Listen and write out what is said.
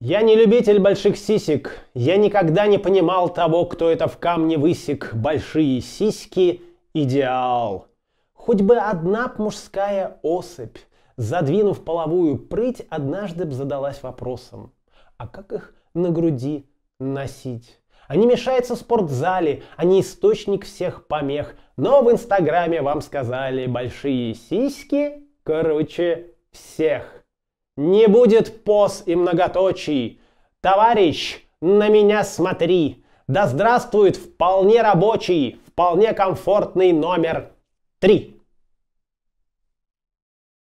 Я не любитель больших сисек. Я никогда не понимал того, кто это в камне высек. Большие сиськи – идеал. Хоть бы одна мужская особь, задвинув половую прыть, однажды б задалась вопросом. А как их на груди носить? Они мешаются в спортзале, они источник всех помех. Но в Инстаграме вам сказали большие сиськи, короче, всех. Не будет пос и многоточий. Товарищ, на меня смотри. Да здравствует вполне рабочий, вполне комфортный номер три.